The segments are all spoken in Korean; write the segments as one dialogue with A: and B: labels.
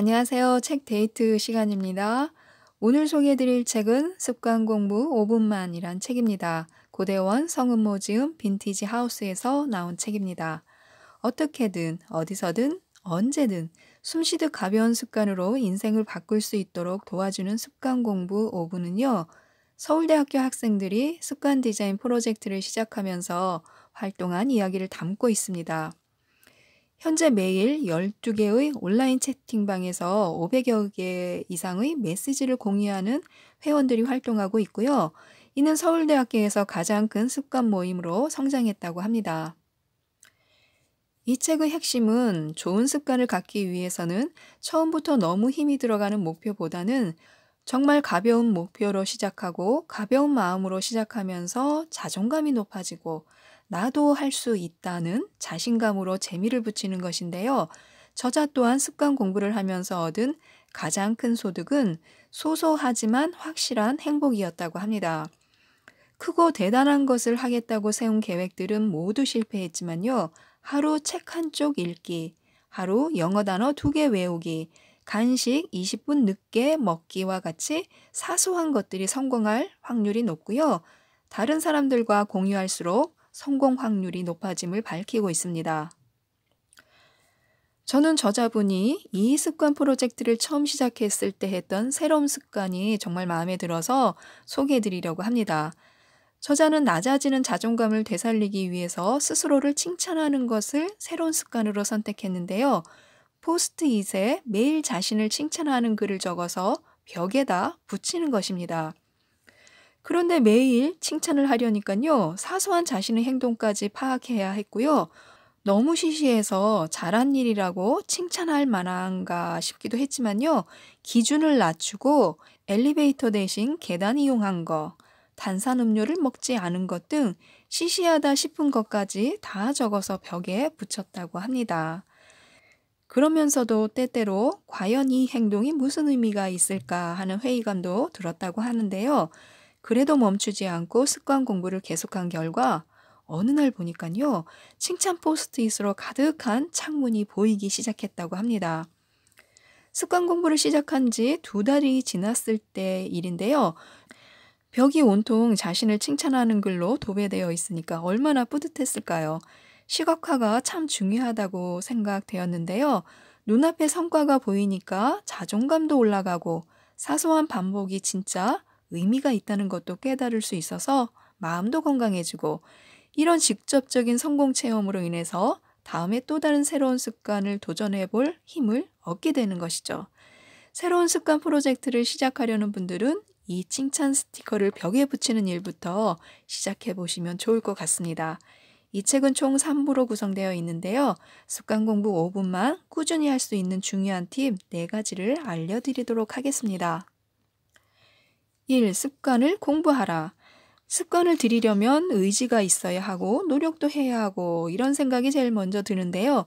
A: 안녕하세요. 책 데이트 시간입니다. 오늘 소개해드릴 책은 습관 공부 5분만이란 책입니다. 고대원 성음모지음 빈티지 하우스에서 나온 책입니다. 어떻게든, 어디서든, 언제든 숨쉬듯 가벼운 습관으로 인생을 바꿀 수 있도록 도와주는 습관 공부 5분은요. 서울대학교 학생들이 습관 디자인 프로젝트를 시작하면서 활동한 이야기를 담고 있습니다. 현재 매일 12개의 온라인 채팅방에서 500여 개 이상의 메시지를 공유하는 회원들이 활동하고 있고요. 이는 서울대학교에서 가장 큰 습관 모임으로 성장했다고 합니다. 이 책의 핵심은 좋은 습관을 갖기 위해서는 처음부터 너무 힘이 들어가는 목표보다는 정말 가벼운 목표로 시작하고 가벼운 마음으로 시작하면서 자존감이 높아지고 나도 할 수 있다는 자신감으로 재미를 붙이는 것인데요. 저자 또한 습관 공부를 하면서 얻은 가장 큰 소득은 소소하지만 확실한 행복이었다고 합니다. 크고 대단한 것을 하겠다고 세운 계획들은 모두 실패했지만요. 하루 책 한쪽 읽기, 하루 영어 단어 두 개 외우기, 간식 20분 늦게 먹기와 같이 사소한 것들이 성공할 확률이 높고요. 다른 사람들과 공유할수록 성공 확률이 높아짐을 밝히고 있습니다. 저는 저자분이 이 습관 프로젝트를 처음 시작했을 때 했던 새로운 습관이 정말 마음에 들어서 소개해 드리려고 합니다. 저자는 낮아지는 자존감을 되살리기 위해서 스스로를 칭찬하는 것을 새로운 습관으로 선택했는데요. 포스트잇에 매일 자신을 칭찬하는 글을 적어서 벽에다 붙이는 것입니다. 그런데 매일 칭찬을 하려니까요. 사소한 자신의 행동까지 파악해야 했고요. 너무 시시해서 잘한 일이라고 칭찬할 만한가 싶기도 했지만요. 기준을 낮추고 엘리베이터 대신 계단 이용한 거, 단산 음료를 먹지 않은 것 등 시시하다 싶은 것까지 다 적어서 벽에 붙였다고 합니다. 그러면서도 때때로 과연 이 행동이 무슨 의미가 있을까 하는 회의감도 들었다고 하는데요. 그래도 멈추지 않고 습관 공부를 계속한 결과 어느 날 보니까요. 칭찬 포스트잇으로 가득한 창문이 보이기 시작했다고 합니다. 습관 공부를 시작한 지 두 달이 지났을 때 일인데요. 벽이 온통 자신을 칭찬하는 글로 도배되어 있으니까 얼마나 뿌듯했을까요? 시각화가 참 중요하다고 생각되었는데요. 눈앞에 성과가 보이니까 자존감도 올라가고 사소한 반복이 진짜 의미가 있다는 것도 깨달을 수 있어서 마음도 건강해지고 이런 직접적인 성공 체험으로 인해서 다음에 또 다른 새로운 습관을 도전해 볼 힘을 얻게 되는 것이죠. 새로운 습관 프로젝트를 시작하려는 분들은 이 칭찬 스티커를 벽에 붙이는 일부터 시작해 보시면 좋을 것 같습니다. 이 책은 총 3부로 구성되어 있는데요. 습관 공부 5분만 꾸준히 할 수 있는 중요한 팁 4가지를 알려드리도록 하겠습니다. 1. 습관을 공부하라. 습관을 들이려면 의지가 있어야 하고 노력도 해야 하고 이런 생각이 제일 먼저 드는데요.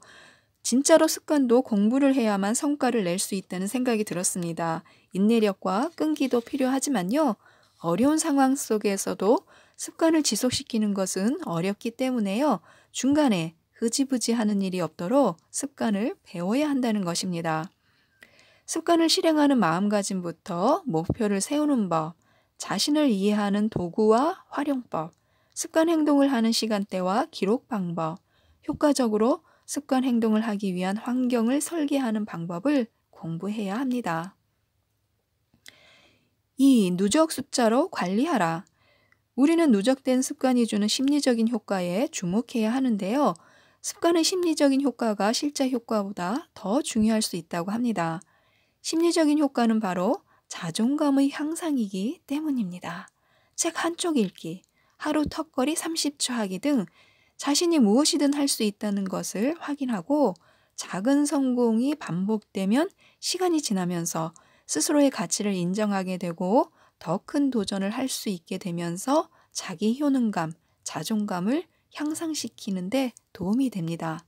A: 진짜로 습관도 공부를 해야만 성과를 낼 수 있다는 생각이 들었습니다. 인내력과 끈기도 필요하지만요. 어려운 상황 속에서도 습관을 지속시키는 것은 어렵기 때문에요. 중간에 흐지부지 하는 일이 없도록 습관을 배워야 한다는 것입니다. 습관을 실행하는 마음가짐부터 목표를 세우는 법, 자신을 이해하는 도구와 활용법, 습관 행동을 하는 시간대와 기록 방법, 효과적으로 습관 행동을 하기 위한 환경을 설계하는 방법을 공부해야 합니다. 2. 누적 숫자로 관리하라. 우리는 누적된 습관이 주는 심리적인 효과에 주목해야 하는데요. 습관의 심리적인 효과가 실제 효과보다 더 중요할 수 있다고 합니다. 심리적인 효과는 바로 자존감의 향상이기 때문입니다. 책 한쪽 읽기, 하루 턱걸이 30초 하기 등 자신이 무엇이든 할 수 있다는 것을 확인하고 작은 성공이 반복되면 시간이 지나면서 스스로의 가치를 인정하게 되고 더 큰 도전을 할 수 있게 되면서 자기 효능감, 자존감을 향상시키는데 도움이 됩니다.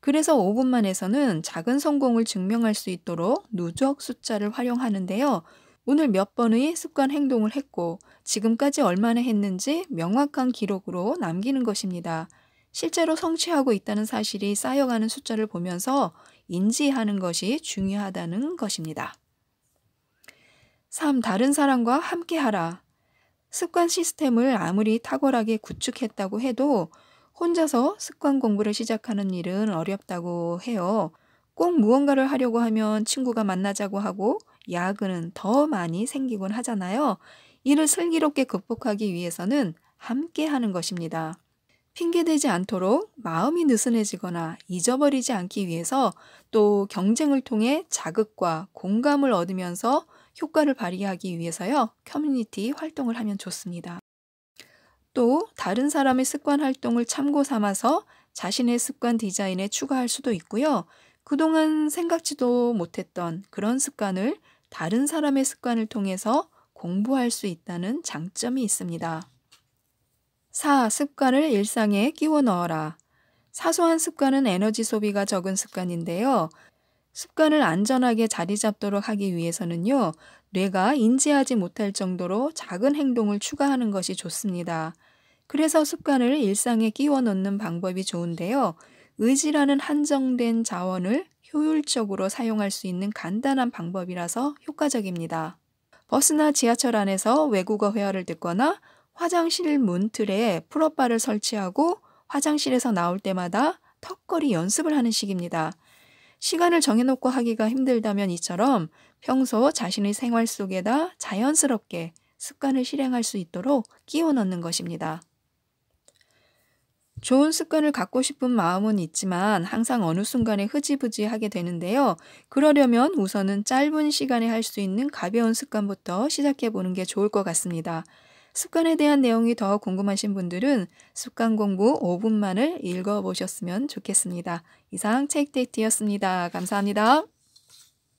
A: 그래서 5분만에서는 작은 성공을 증명할 수 있도록 누적 숫자를 활용하는데요. 오늘 몇 번의 습관 행동을 했고 지금까지 얼마나 했는지 명확한 기록으로 남기는 것입니다. 실제로 성취하고 있다는 사실이 쌓여가는 숫자를 보면서 인지하는 것이 중요하다는 것입니다. 3. 다른 사람과 함께하라. 습관 시스템을 아무리 탁월하게 구축했다고 해도 혼자서 습관 공부를 시작하는 일은 어렵다고 해요. 꼭 무언가를 하려고 하면 친구가 만나자고 하고 야근은 더 많이 생기곤 하잖아요. 이를 슬기롭게 극복하기 위해서는 함께 하는 것입니다. 핑계되지 않도록 마음이 느슨해지거나 잊어버리지 않기 위해서 또 경쟁을 통해 자극과 공감을 얻으면서 효과를 발휘하기 위해서요. 커뮤니티 활동을 하면 좋습니다. 또 다른 사람의 습관 활동을 참고 삼아서 자신의 습관 디자인에 추가할 수도 있고요. 그동안 생각지도 못했던 그런 습관을 다른 사람의 습관을 통해서 공부할 수 있다는 장점이 있습니다. 4. 습관을 일상에 끼워 넣어라. 사소한 습관은 에너지 소비가 적은 습관인데요. 습관을 안전하게 자리 잡도록 하기 위해서는요, 뇌가 인지하지 못할 정도로 작은 행동을 추가하는 것이 좋습니다. 그래서 습관을 일상에 끼워 넣는 방법이 좋은데요. 의지라는 한정된 자원을 효율적으로 사용할 수 있는 간단한 방법이라서 효과적입니다. 버스나 지하철 안에서 외국어 회화를 듣거나 화장실 문 틀에 풀업바를 설치하고 화장실에서 나올 때마다 턱걸이 연습을 하는 식입니다. 시간을 정해놓고 하기가 힘들다면 이처럼 평소 자신의 생활 속에다 자연스럽게 습관을 실행할 수 있도록 끼워 넣는 것입니다. 좋은 습관을 갖고 싶은 마음은 있지만 항상 어느 순간에 흐지부지 하게 되는데요. 그러려면 우선은 짧은 시간에 할 수 있는 가벼운 습관부터 시작해 보는 게 좋을 것 같습니다. 습관에 대한 내용이 더 궁금하신 분들은 습관 공부 5분만을 읽어보셨으면 좋겠습니다. 이상 책 데이트였습니다. 감사합니다.